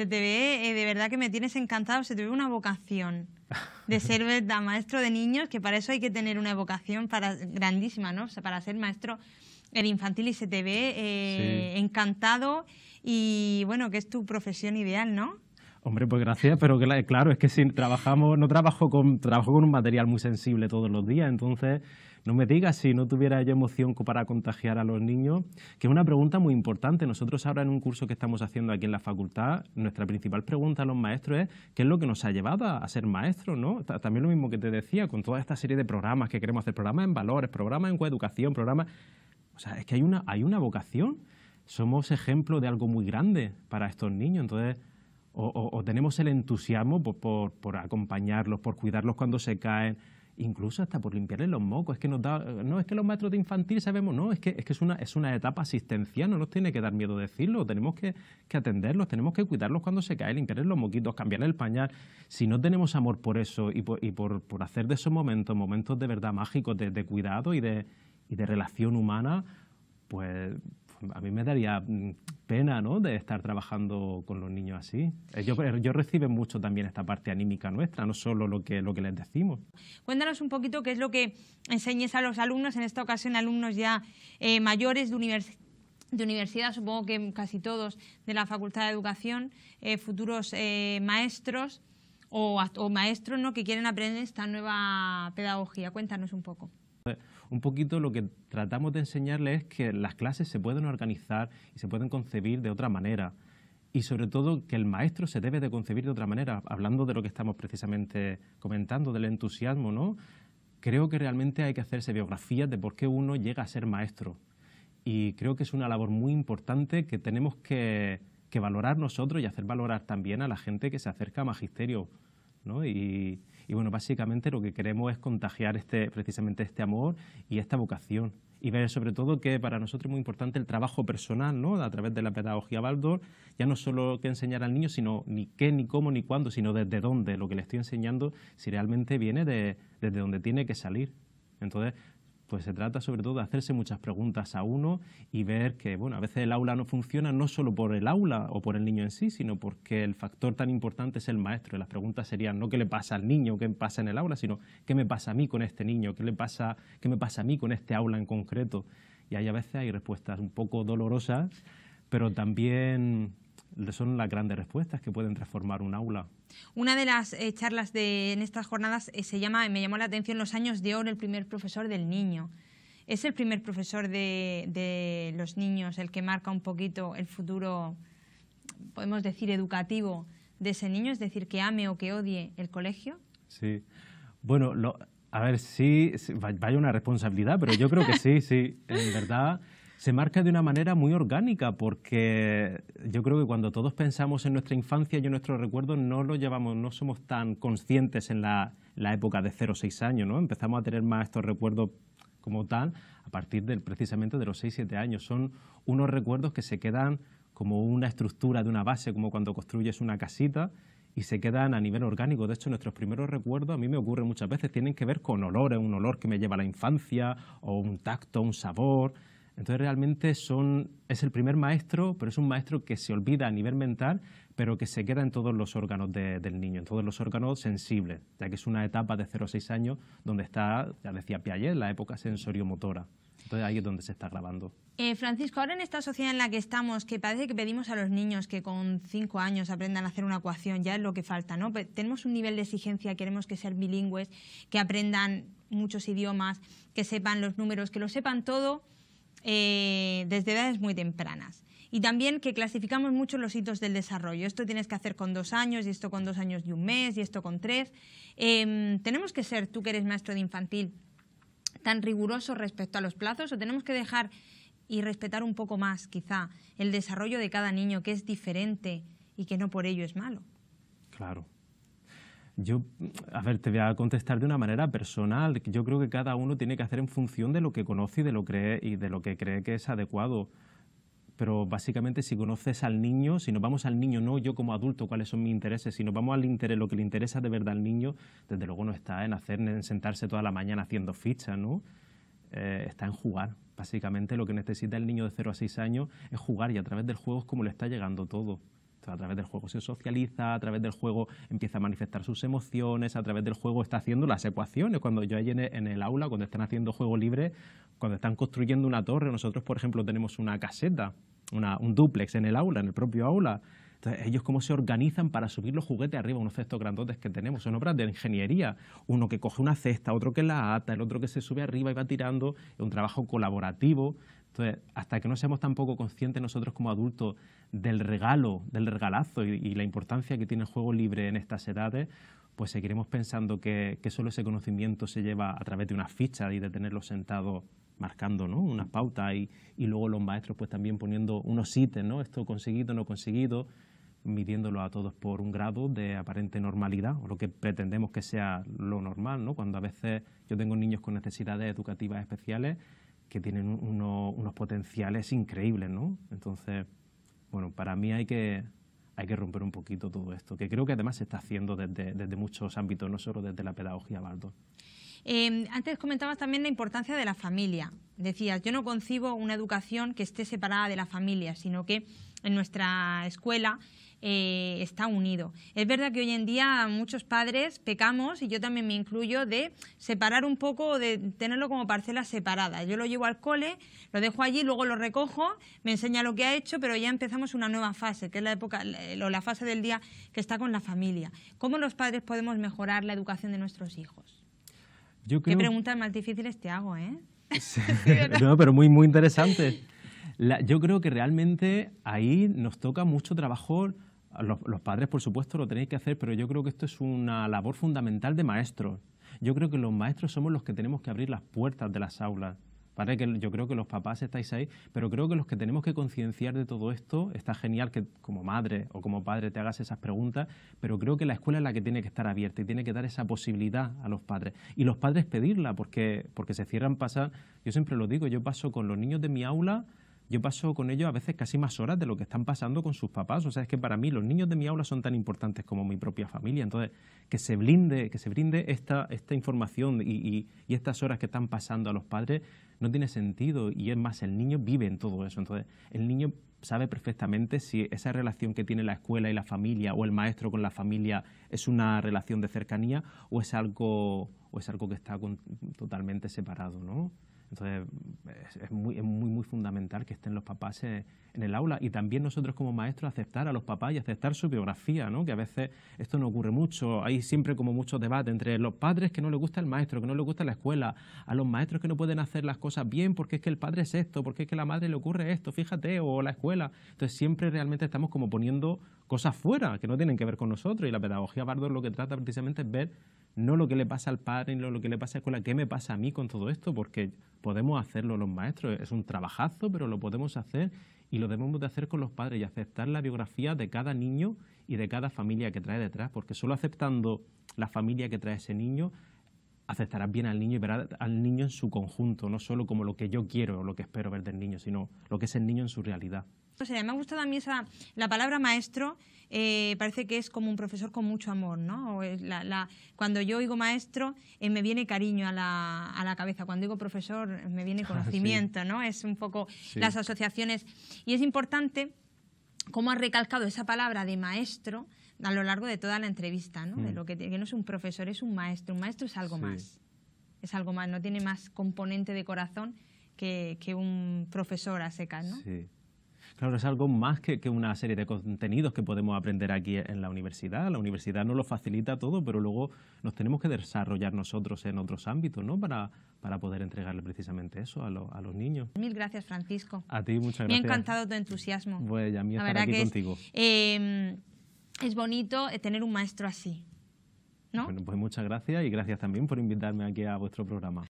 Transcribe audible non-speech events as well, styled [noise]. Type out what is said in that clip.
se te ve, eh, de verdad que me tienes encantado, se te ve una vocación de [laughs] ser ¿verdad? maestro de niños, que para eso hay que tener una vocación para, grandísima, ¿no? O sea, para ser maestro en infantil y se te ve eh, encantado y bueno, que es tu profesión ideal, ¿no? Hombre, pues gracias, pero claro, es que si trabajamos, no trabajo con, trabajo con un material muy sensible todos los días, entonces no me digas si no tuviera yo emoción para contagiar a los niños, que es una pregunta muy importante. Nosotros ahora en un curso que estamos haciendo aquí en la facultad, nuestra principal pregunta a los maestros es qué es lo que nos ha llevado a ser maestros, ¿no? También lo mismo que te decía, con toda esta serie de programas que queremos hacer, programas en valores, programas en coeducación, programas... O sea, es que hay una, hay una vocación. Somos ejemplo de algo muy grande para estos niños, entonces o, tenemos el entusiasmo por, por, acompañarlos, por cuidarlos cuando se caen, incluso hasta por limpiarles los mocos. Es que no es que los maestros de infantil sabemos, no, es que es, que una, es una etapa asistencial, no nos tiene que dar miedo decirlo, tenemos que, atenderlos, tenemos que cuidarlos cuando se caen, limpiarles los moquitos, cambiarles el pañal. Si no tenemos amor por eso y por, por, hacer de esos momentos momentos de verdad mágicos, de, de cuidado y de, y de relación humana, pues a mí me daría mm, pena, ¿no? De estar trabajando con los niños así. Eh, yo eh, recibo mucho también esta parte anímica nuestra, no solo lo que, lo que les decimos. Cuéntanos un poquito qué es lo que enseñes a los alumnos, en esta ocasión alumnos ya eh, mayores de universidad de universidad, supongo que casi todos de la Facultad de Educación, futuros maestros o, o, maestros ¿no? que quieren aprender esta nueva pedagogía. Cuéntanos un poco un poquito lo que tratamos de enseñarles es que las clases se pueden organizar y se pueden concebir de otra manera y sobre todo que el maestro se debe de concebir de otra manera, hablando de lo que estamos precisamente comentando, del entusiasmo, ¿no? Creo que realmente hay que hacerse biografías de por qué uno llega a ser maestro. Y creo que es una labor muy importante que tenemos que, valorar nosotros y hacer valorar también a la gente que se acerca a magisterio, ¿no? Y, y bueno, básicamente lo que queremos es contagiar este, precisamente este amor y esta vocación y ver sobre todo que para nosotros es muy importante el trabajo personal, ¿no? A través de la pedagogía Baldor, ya no solo que enseñar al niño, sino ni qué, ni cómo, ni cuándo, sino desde dónde, lo que le estoy enseñando, si realmente viene de, desde donde tiene que salir. Entonces, pues se trata sobre todo de hacerse muchas preguntas a uno y ver que, bueno, a veces el aula no funciona no solo por el aula o por el niño en sí, sino porque el factor tan importante es el maestro. Y las preguntas serían no qué le pasa al niño, qué pasa en el aula, sino qué me pasa a mí con este niño, qué, le pasa, qué me pasa a mí con este aula en concreto. Y ahí a veces hay respuestas un poco dolorosas, pero también son las grandes respuestas que pueden transformar un aula. Una de las eh, charlas de, en estas jornadas eh, se llama, me llamó la atención, Los años de oro, el primer profesor del niño. ¿Es el primer profesor de, los niños el que marca un poquito el futuro, podemos decir, educativo de ese niño? Es decir, que ame o que odie el colegio. Sí. Bueno, a ver, sí, sí, vaya una responsabilidad, pero yo creo que sí, sí. En verdad, se marca de una manera muy orgánica, porque yo creo que cuando todos pensamos en nuestra infancia y en nuestros recuerdos, no lo llevamos, no somos tan conscientes en la, época de 0-6 años, ¿no? Empezamos a tener más estos recuerdos como tal a partir del, precisamente de los 6-7 años. Son unos recuerdos que se quedan como una estructura de una base, como cuando construyes una casita, y se quedan a nivel orgánico. De hecho, nuestros primeros recuerdos, a mí me ocurre muchas veces, tienen que ver con olores, un olor que me lleva a la infancia, o un tacto, un sabor. Entonces realmente son, es el primer maestro, pero es un maestro que se olvida a nivel mental, pero que se queda en todos los órganos del niño, en todos los órganos sensibles, ya que es una etapa de 0 a 6 años donde está, ya decía Piaget, la época sensoriomotora. Entonces ahí es donde se está grabando. Eh, Francisco, ahora en esta sociedad en la que estamos, que parece que pedimos a los niños que con 5 años aprendan a hacer una ecuación, ya es lo que falta, ¿no? tenemos un nivel de exigencia, queremos que sean bilingües, que aprendan muchos idiomas, que sepan los números, que lo sepan todo eh, desde edades muy tempranas. Y también que clasificamos mucho los hitos del desarrollo. Esto tienes que hacer con dos años, y esto con dos años y un mes, y esto con tres. Em, ¿Tenemos que ser, tú que eres maestro de infantil, tan riguroso respecto a los plazos o tenemos que dejar y respetar un poco más quizá el desarrollo de cada niño que es diferente y que no por ello es malo? Claro, yo, a ver, te voy a contestar de una manera personal. Yo creo que cada uno tiene que hacer en función de lo que conoce y de lo, cree, y de lo que cree que es adecuado. Pero básicamente si conoces al niño, si nos vamos al niño, no yo como adulto, cuáles son mis intereses, si nos vamos al interés, lo que le interesa de verdad al niño, desde luego no está en hacer, en sentarse toda la mañana haciendo fichas, ¿no? Eh, está en jugar. Básicamente lo que necesita el niño de 0 a 6 años es jugar y a través del juego es como le está llegando todo a través del juego se socializa, a través del juego empieza a manifestar sus emociones, a través del juego está haciendo las ecuaciones. Cuando yo ahí en el aula, cuando están haciendo juego libre, cuando están construyendo una torre, nosotros, por ejemplo, tenemos una caseta, una, un dúplex en el aula, en el propio aula, entonces, ellos cómo se organizan para subir los juguetes arriba, unos cestos grandotes que tenemos, son obras de ingeniería, uno que coge una cesta, otro que la ata, el otro que se sube arriba y va tirando, es un trabajo colaborativo. Entonces, hasta que no seamos tampoco conscientes nosotros como adultos del regalo, del regalazo y, la importancia que tiene el juego libre en estas edades, pues seguiremos pensando que, solo ese conocimiento se lleva a través de unas fichas y de tenerlos sentados marcando ¿no? unas pautas y, luego los maestros pues también poniendo unos ítems, ¿no? esto conseguido, no conseguido, midiéndolo a todos por un grado de aparente normalidad, o lo que pretendemos que sea lo normal, ¿no? Cuando a veces yo tengo niños con necesidades educativas especiales que tienen unos potenciales increíbles, ¿no? Entonces, bueno, para mí hay que, hay que romper un poquito todo esto, que creo que además se está haciendo desde, muchos ámbitos, no solo desde la pedagogía Bardo. Eh, antes comentabas también la importancia de la familia. Decías, yo no concibo una educación que esté separada de la familia, sino que en nuestra escuela eh, está unido. Es verdad que hoy en día muchos padres pecamos, y yo también me incluyo, de separar un poco, de tenerlo como parcela separada. Yo lo llevo al cole, lo dejo allí, luego lo recojo, me enseña lo que ha hecho, pero ya empezamos una nueva fase, que es la época la eh, fase del día que está con la familia. ¿Cómo los padres podemos mejorar la educación de nuestros hijos? Qué preguntas más difíciles te hago, ¿eh? [laughs] pero muy, muy interesante yo creo que realmente ahí nos toca mucho trabajo. Los, padres, por supuesto, lo tenéis que hacer, pero yo creo que esto es una labor fundamental de maestros. Yo creo que los maestros somos los que tenemos que abrir las puertas de las aulas. que yo creo que los papás estáis ahí, pero creo que los que tenemos que concienciar de todo esto, está genial que como madre o como padre te hagas esas preguntas, pero creo que la escuela es la que tiene que estar abierta y tiene que dar esa posibilidad a los padres. Y los padres pedirla, porque, porque se cierran pasa. yo siempre lo digo, yo paso con los niños de mi aula yo paso con ellos a veces casi más horas de lo que están pasando con sus papás. O sea, es que para mí los niños de mi aula son tan importantes como mi propia familia. Entonces, que se blinde, que se brinde esta, información y, estas horas que están pasando a los padres no tiene sentido. Y es más, el niño vive en todo eso. Entonces, el niño sabe perfectamente si esa relación que tiene la escuela y la familia o el maestro con la familia es una relación de cercanía o es algo, o es algo que está totalmente separado, ¿no? Entonces, es muy, muy, muy fundamental que estén los papás eh, en el aula y también nosotros como maestros aceptar a los papás y aceptar su biografía, ¿no? que a veces esto no ocurre mucho. Hay siempre como mucho debate entre los padres que no les gusta el maestro, que no les gusta la escuela, a los maestros que no pueden hacer las cosas bien porque es que el padre es esto, porque es que a la madre le ocurre esto, fíjate, o la escuela. Entonces, siempre realmente estamos como poniendo cosas fuera que no tienen que ver con nosotros y la pedagogía Bardo lo que trata precisamente es ver no lo que le pasa al padre, no lo que le pasa a la escuela, ¿qué me pasa a mí con todo esto? Porque podemos hacerlo los maestros, es un trabajazo, pero lo podemos hacer y lo debemos de hacer con los padres y aceptar la biografía de cada niño y de cada familia que trae detrás, porque solo aceptando la familia que trae ese niño, aceptarás bien al niño y verás al niño en su conjunto, no solo como lo que yo quiero o lo que espero ver del niño, sino lo que es el niño en su realidad me ha gustado a mí esa, la palabra maestro. Eh, parece que es como un profesor con mucho amor, ¿no? cuando yo oigo maestro, eh, me viene cariño a la, a la, cabeza. Cuando digo profesor, me viene [laughs] ah, conocimiento, ¿no? Es un poco las asociaciones. Y es importante cómo ha recalcado esa palabra de maestro a lo largo de toda la entrevista, ¿no? De mm. lo que, no es un profesor, es un maestro. Un maestro es algo más. Es algo más, no tiene más componente de corazón que, que un profesor a secas, ¿no? Sí. Claro, es algo más que, una serie de contenidos que podemos aprender aquí en la universidad. La universidad nos lo facilita todo, pero luego nos tenemos que desarrollar nosotros en otros ámbitos, ¿no? Para, para poder entregarle precisamente eso a, a los niños. Mil gracias, Francisco. A ti, muchas gracias. Me ha encantado tu entusiasmo. Pues ya mí estar aquí contigo. Es, em, es bonito eh, tener un maestro así. ¿No? Bueno, pues muchas gracias y gracias también por invitarme aquí a vuestro programa.